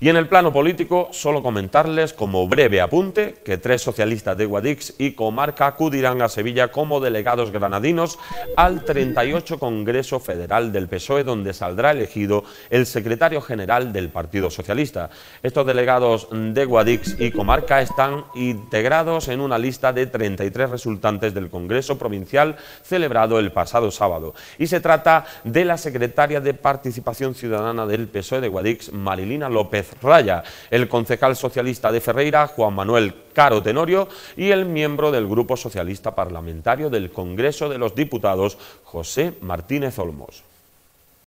Y en el plano político, solo comentarles como breve apunte que tres socialistas de Guadix y comarca acudirán a Sevilla como delegados granadinos al 38 Congreso Federal del PSOE, donde saldrá elegido el secretario general del Partido Socialista. Estos delegados de Guadix y comarca están integrados en una lista de 33 resultantes del Congreso Provincial celebrado el pasado sábado. Y se trata de la secretaria de Participación Ciudadana del PSOE de Guadix, Marilina López Raya, el concejal socialista de Ferreira, Juan Manuel Caro Tenorio, y el miembro del Grupo Socialista Parlamentario del Congreso de los Diputados, José Martínez Olmos.